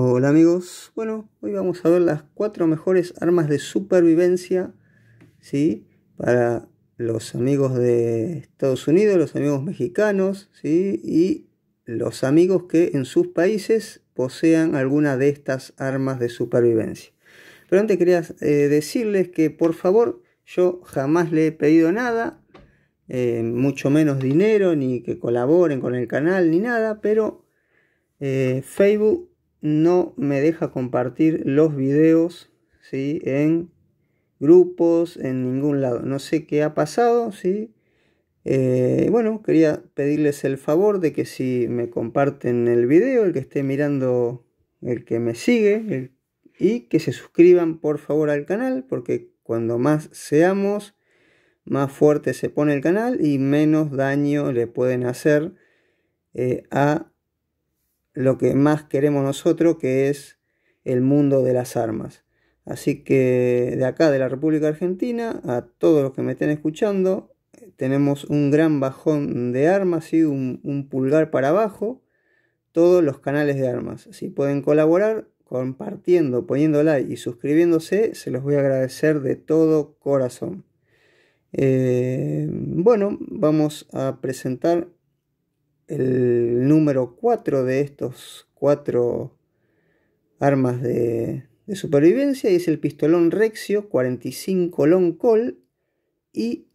Hola amigos, bueno, hoy vamos a ver las cuatro mejores armas de supervivencia, ¿sí? Para los amigos de Estados Unidos, los amigos mexicanos, ¿sí? Y los amigos que en sus países posean alguna de estas armas de supervivencia. Pero antes quería eh, decirles que por favor, yo jamás le he pedido nada, eh, mucho menos dinero, ni que colaboren con el canal, ni nada, pero eh, Facebook no me deja compartir los videos ¿sí? en grupos, en ningún lado. No sé qué ha pasado, ¿sí? Eh, bueno, quería pedirles el favor de que si me comparten el video, el que esté mirando, el que me sigue, y que se suscriban por favor al canal, porque cuando más seamos, más fuerte se pone el canal y menos daño le pueden hacer eh, a lo que más queremos nosotros, que es el mundo de las armas. Así que de acá, de la República Argentina, a todos los que me estén escuchando, tenemos un gran bajón de armas, y un, pulgar para abajo, todos los canales de armas. Si pueden colaborar compartiendo, poniendo like y suscribiéndose, se los voy a agradecer de todo corazón. Eh, bueno, vamos a presentar el número 4 de estos cuatro armas de, supervivencia y es el pistolón Rexio 45 Long Col y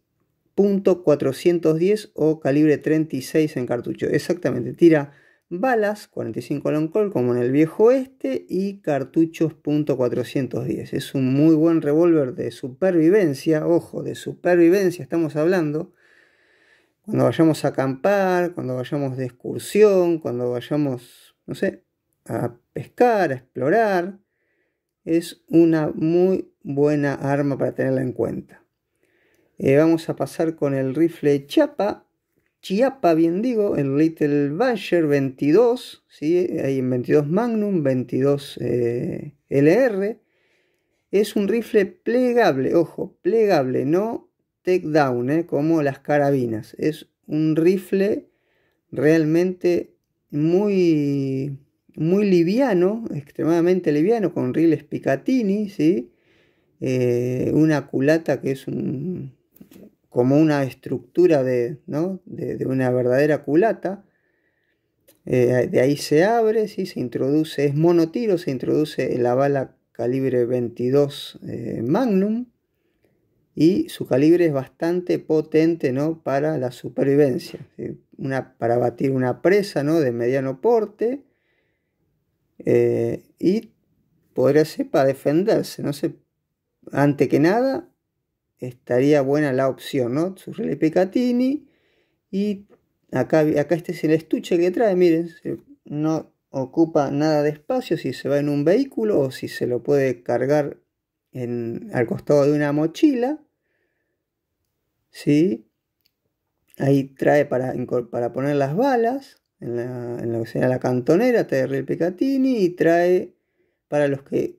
.410 o calibre 36 en cartucho. Exactamente, tira balas 45 long Col como en el viejo este y cartuchos .410. Es un muy buen revólver de supervivencia, ojo, de supervivencia estamos hablando cuando vayamos a acampar, cuando vayamos de excursión, cuando vayamos, no sé, a pescar, a explorar, es una muy buena arma para tenerla en cuenta. Eh, vamos a pasar con el rifle Chiapa, Chiapa bien digo, el Little Badger 22, ¿sí? hay en 22 Magnum, 22 eh, LR. Es un rifle plegable, ojo, plegable, no takedown, ¿eh? como las carabinas. Es un rifle realmente muy, muy liviano, extremadamente liviano, con riles Picatinny, eh, una culata que es un, como una estructura de, una verdadera culata. Eh, de ahí se abre, se introduce, es monotiro, se introduce la bala calibre 22 Magnum y su calibre es bastante potente ¿no? para la supervivencia, una, para batir una presa ¿no? de mediano porte eh, y podría ser para defenderse. No sé, ante que nada estaría buena la opción, ¿no? Su relé Picatini y acá, acá este es el estuche que trae, miren, no ocupa nada de espacio si se va en un vehículo o si se lo puede cargar en, al costado de una mochila. ¿sí? Ahí trae para, para poner las balas, en, lo que sería la cantonera, trae picatini y trae para los que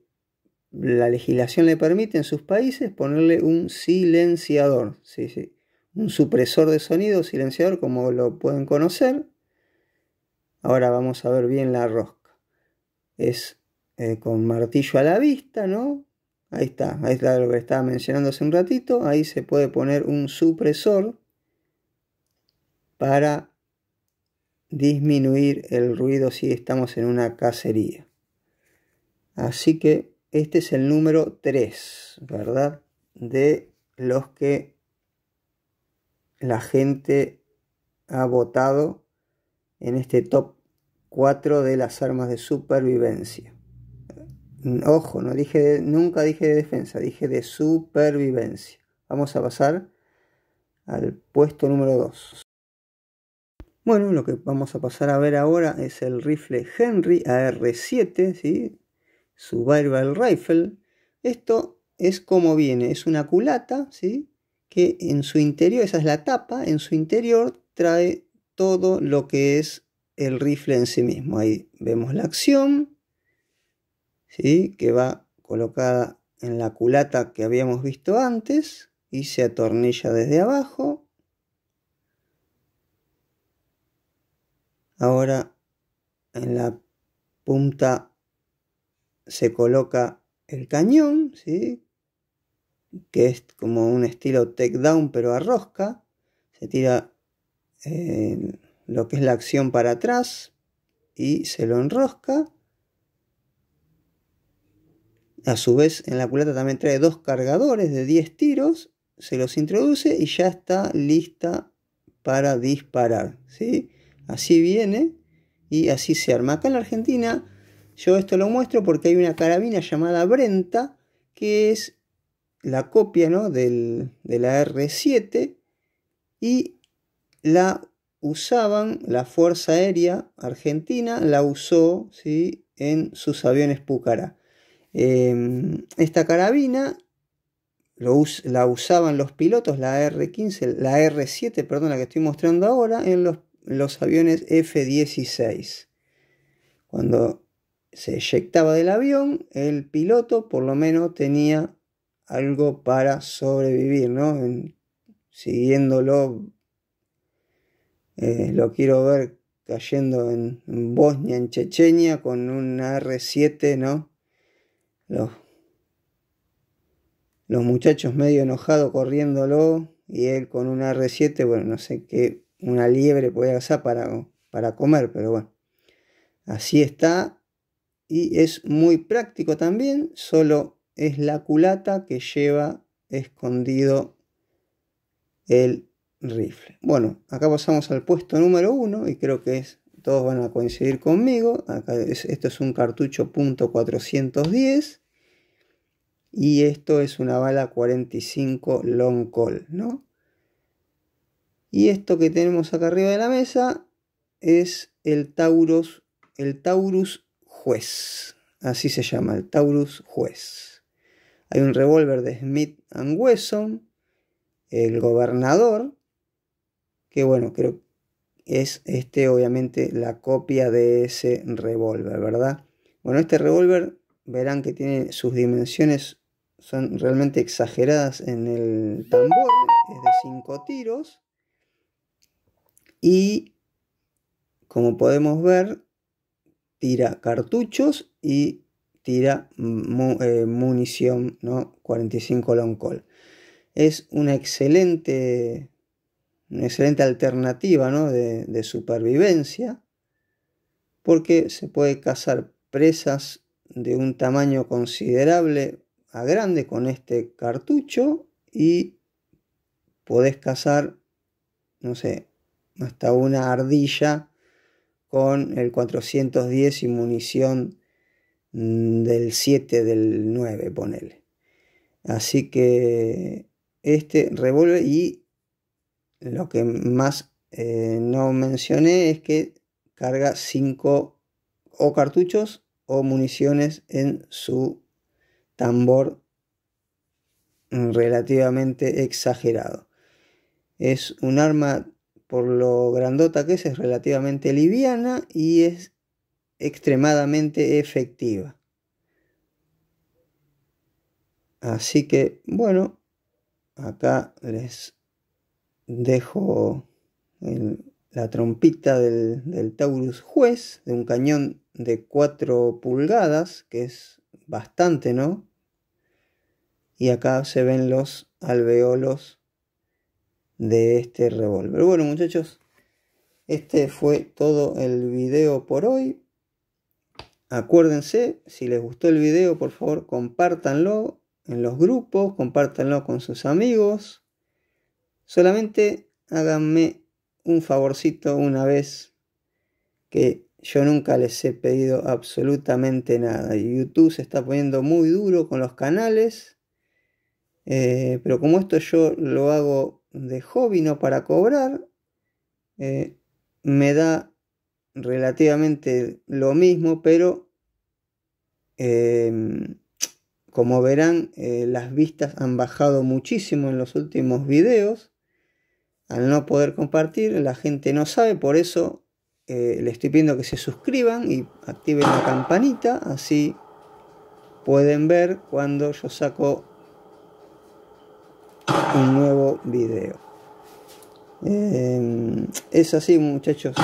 la legislación le permite en sus países ponerle un silenciador, ¿sí? sí un supresor de sonido, silenciador, como lo pueden conocer. Ahora vamos a ver bien la rosca. Es eh, con martillo a la vista, ¿no? Ahí está, ahí está lo que estaba mencionando hace un ratito. Ahí se puede poner un supresor para disminuir el ruido si estamos en una cacería. Así que este es el número 3, ¿verdad? De los que la gente ha votado en este top 4 de las armas de supervivencia. Ojo, no dije nunca dije de defensa, dije de supervivencia. Vamos a pasar al puesto número 2. Bueno, lo que vamos a pasar a ver ahora es el rifle Henry AR-7, ¿sí? Survival Rifle. Esto es como viene, es una culata, ¿sí? Que en su interior, esa es la tapa, en su interior trae todo lo que es el rifle en sí mismo. Ahí vemos la acción, que va colocada en la culata que habíamos visto antes y se atornilla desde abajo. Ahora en la punta se coloca el cañón, que es como un estilo takedown pero a rosca. Se tira eh, lo que es la acción para atrás y se lo enrosca. A su vez, en la culata también trae dos cargadores de 10 tiros, se los introduce y ya está lista para disparar. ¿sí? Así viene y así se arma. Acá en la Argentina, yo esto lo muestro porque hay una carabina llamada Brenta, que es la copia ¿no? Del, de la R7 y la usaban, la Fuerza Aérea Argentina la usó ¿sí? en sus aviones Pucará. Em, esta carabina la usaban los pilotos, la R-15, la R-7, perdón, la que estoy mostrando ahora, en los, aviones F-16. Cuando se eyectaba del avión, el piloto por lo menos tenía algo para sobrevivir, ¿no? siguiéndolo, eh, lo quiero ver cayendo en, Bosnia, en Chechenia, con una R-7, ¿no? Los, muchachos medio enojados corriéndolo y él con una R7, bueno, no sé qué, una liebre puede usar para, para comer, pero bueno. Así está y es muy práctico también, solo es la culata que lleva escondido el rifle. Bueno, acá pasamos al puesto número uno y creo que es todos van a coincidir conmigo. esto es un cartucho .410 y esto es una bala 45 long call, ¿no? Y esto que tenemos acá arriba de la mesa es el Taurus, el Taurus juez. Así se llama, el Taurus juez. Hay un revólver de Smith Wesson, el gobernador, que bueno, creo, que es este obviamente la copia de ese revólver, ¿verdad? Bueno, este revólver verán que tiene sus dimensiones son realmente exageradas en el tambor, es de 5 tiros. Y como podemos ver, tira cartuchos y tira eh, munición, ¿no? 45 long call. Es una excelente una excelente alternativa ¿no? de, supervivencia, porque se puede cazar presas de un tamaño considerable a grande con este cartucho y podés cazar, no sé, hasta una ardilla con el 410 y munición del 7 del 9, ponele. Así que este revólver y lo que más eh, no mencioné es que carga 5 o cartuchos o municiones en su tambor relativamente exagerado. Es un arma por lo grandota que es, es relativamente liviana y es extremadamente efectiva. Así que bueno, acá les dejo la trompita del, del, Taurus Juez, de un cañón de 4 pulgadas, que es bastante, ¿no? Y acá se ven los alveolos de este revólver. Bueno, muchachos, este fue todo el video por hoy. Acuérdense, si les gustó el video, por favor, compártanlo en los grupos, compártanlo con sus amigos Solamente háganme un favorcito una vez que yo nunca les he pedido absolutamente nada. y YouTube se está poniendo muy duro con los canales. Eh, pero como esto yo lo hago de hobby, no para cobrar, eh, me da relativamente lo mismo, pero em, como verán, eh, las vistas han bajado muchísimo en los últimos videos al no poder compartir, la gente no sabe, por eso eh, le estoy pidiendo que se suscriban y activen la campanita, así pueden ver cuando yo saco un nuevo video. Eh, es así muchachos,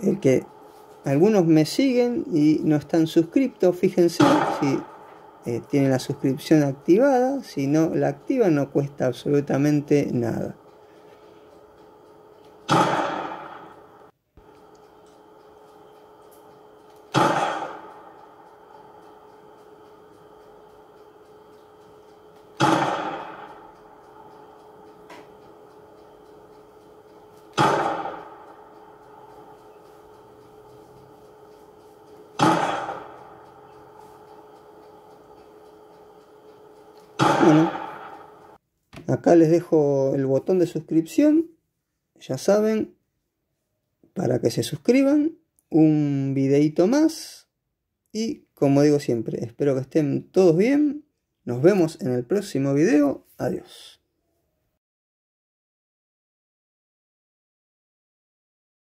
el que algunos me siguen y no están suscriptos, fíjense si eh, tienen la suscripción activada, si no la activan no cuesta absolutamente nada. Acá les dejo el botón de suscripción, ya saben, para que se suscriban. Un videito más y como digo siempre, espero que estén todos bien. Nos vemos en el próximo video. Adiós.